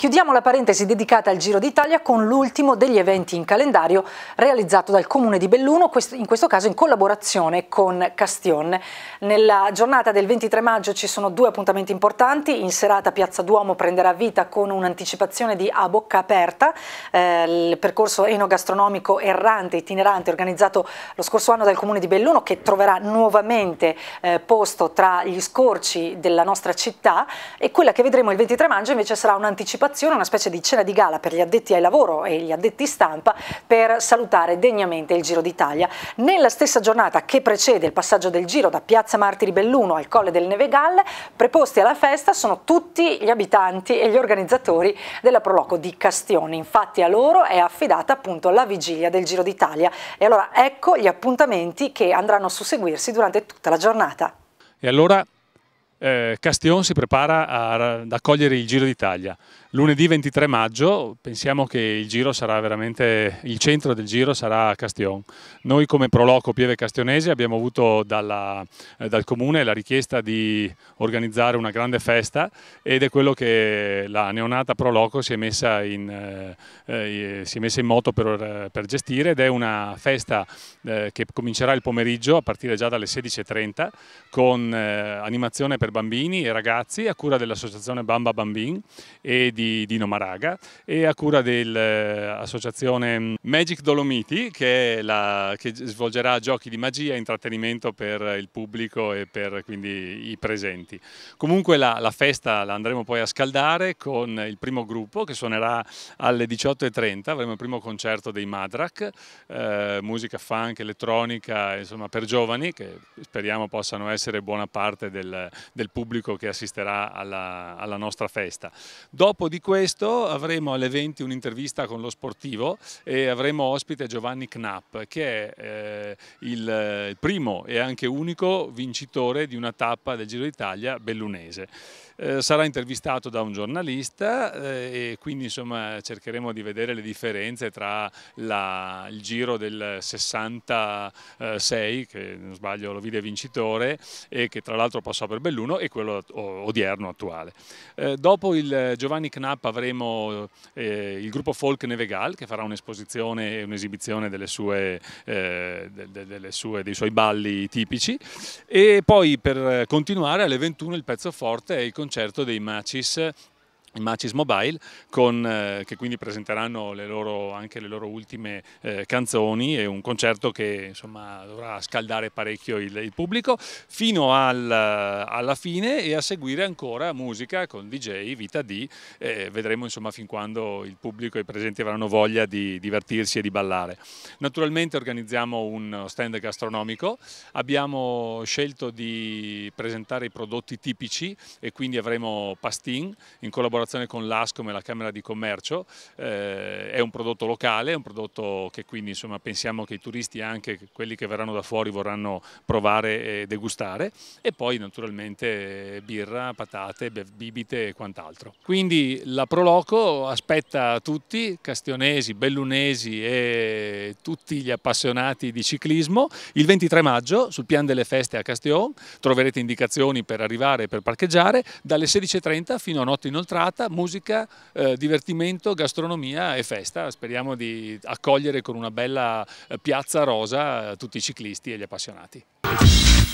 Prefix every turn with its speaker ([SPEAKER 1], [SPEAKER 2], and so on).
[SPEAKER 1] Chiudiamo la parentesi dedicata al Giro d'Italia con l'ultimo degli eventi in calendario realizzato dal Comune di Belluno, in questo caso in collaborazione con Castione. Nella giornata del 23 maggio ci sono due appuntamenti importanti, in serata Piazza Duomo prenderà vita con un'anticipazione di A Bocca Aperta, eh, il percorso enogastronomico errante, itinerante organizzato lo scorso anno dal Comune di Belluno che troverà nuovamente eh, posto tra gli scorci della nostra città e quella che vedremo il 23 maggio invece sarà un'anticipazione colazione, una specie di cena di gala per gli addetti ai lavoro e gli addetti stampa per salutare degnamente il Giro d'Italia. Nella stessa giornata che precede il passaggio del Giro da Piazza Martiri Belluno al Colle del Nevegalle, preposti alla festa sono tutti gli abitanti e gli organizzatori della Proloco di Castione. Infatti a loro è affidata appunto la vigilia del Giro d'Italia. E allora ecco gli appuntamenti che andranno a susseguirsi durante tutta la giornata.
[SPEAKER 2] E allora eh, si prepara ad accogliere il Giro d'Italia lunedì 23 maggio pensiamo che il giro sarà veramente il centro del giro sarà Castion. Noi come Proloco Pieve Castionese abbiamo avuto dalla, eh, dal comune la richiesta di organizzare una grande festa ed è quello che la neonata Proloco si è messa in, eh, eh, si è messa in moto per, per, gestire ed è una festa eh, che comincerà il pomeriggio a partire già dalle 16.30 con eh, animazione per bambini e ragazzi a cura dell'associazione Bamba Bambin e di Dino Maraga e a cura dell'associazione eh, Magic Dolomiti che, la, che svolgerà giochi di magia e intrattenimento per il pubblico e per quindi i presenti. Comunque la, la festa la andremo poi a scaldare con il primo gruppo che suonerà alle 18.30, avremo il primo concerto dei Madrak, eh, musica funk, elettronica, insomma per giovani che speriamo possano essere buona parte del, del pubblico che assisterà alla, alla nostra festa. Dopo di questo avremo alle 20 un'intervista con lo sportivo e avremo ospite Giovanni Knapp che è eh, eh, il primo e anche unico vincitore di una tappa del Giro d'Italia bellunese. Eh, sarà intervistato da un giornalista eh, e quindi insomma cercheremo di vedere le differenze tra la, il giro del 66 che non sbaglio lo vide vincitore e che tra l'altro passò per Belluno e quello odierno attuale. dopo il Giovanni Knapp Knap avremo eh, il gruppo Folk Nevegal che farà un'esposizione e un'esibizione eh, de, de, dei suoi balli tipici e poi per continuare alle 21 il pezzo forte è il concerto dei Macis i Macis Mobile, con, eh, che quindi presenteranno le loro, anche le loro ultime eh, canzoni e un concerto che insomma, dovrà scaldare parecchio il, il pubblico fino al, alla fine e a seguire ancora musica con DJ, Vita D, eh, vedremo insomma, fin quando il pubblico e i presenti avranno voglia di divertirsi e di ballare. Naturalmente organizziamo un stand gastronomico, abbiamo scelto di presentare i prodotti tipici e quindi avremo pastin in collaborazione collaborazione con l'ASCOM e la Camera di Commercio, eh, è un prodotto locale, è un prodotto che quindi insomma, pensiamo che i turisti, anche quelli che verranno da fuori, vorranno provare e degustare e poi naturalmente birra, patate, bibite e quant'altro. Quindi la Proloco aspetta tutti, castionesi, bellunesi e tutti gli appassionati di ciclismo, il 23 maggio sul Pian delle Feste a Castion, troverete indicazioni per arrivare e per parcheggiare, dalle 16.30 fino a notte inoltrata serata, musica, eh, divertimento, gastronomia e festa. Speriamo di accogliere con una bella eh, piazza rosa eh, tutti i ciclisti e gli appassionati.